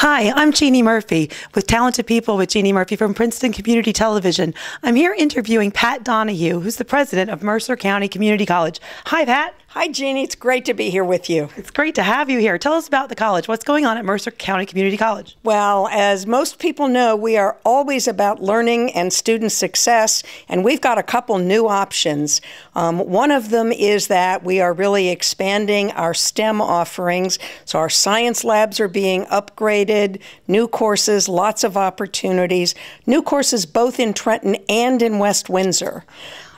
Hi, I'm Jeannie Murphy with Talented People with Jeannie Murphy from Princeton Community Television. I'm here interviewing Pat Donahue, who's the president of Mercer County Community College. Hi, Pat. Hi, Jeannie. It's great to be here with you. It's great to have you here. Tell us about the college. What's going on at Mercer County Community College? Well, as most people know, we are always about learning and student success, and we've got a couple new options. Um, one of them is that we are really expanding our STEM offerings. So our science labs are being upgraded, new courses, lots of opportunities, new courses both in Trenton and in West Windsor.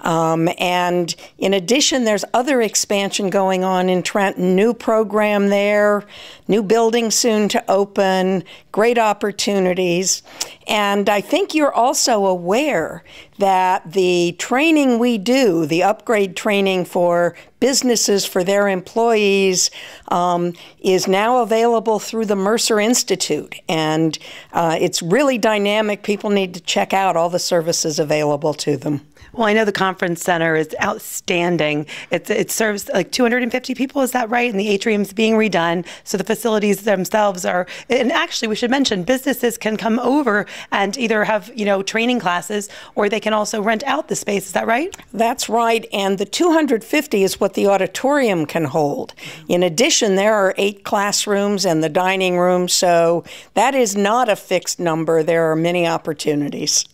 Um, and in addition, there's other expansion going on in Trenton. New program there, new building soon to open, great opportunities. And I think you're also aware that the training we do, the upgrade training for businesses for their employees um, is now available through the Mercer Institute. And uh, it's really dynamic. People need to check out all the services available to them. Well, I know the conference center is outstanding. It, it serves like 250 people, is that right? And the atrium's being redone. So the facilities themselves are, and actually, we should mention businesses can come over and either have, you know, training classes or they can also rent out the space. Is that right? That's right. And the 250 is what what the auditorium can hold. In addition, there are eight classrooms and the dining room, so that is not a fixed number. There are many opportunities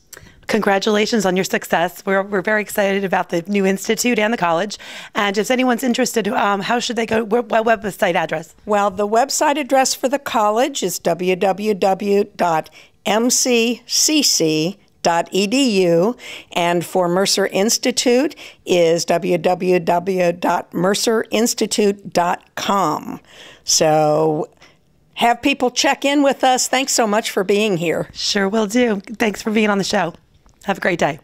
congratulations on your success. We're, we're very excited about the new institute and the college. And if anyone's interested, um, how should they go? What website address? Well, the website address for the college is www.mccc.com mercer.edu. And for Mercer Institute is www.mercerinstitute.com. So have people check in with us. Thanks so much for being here. Sure will do. Thanks for being on the show. Have a great day.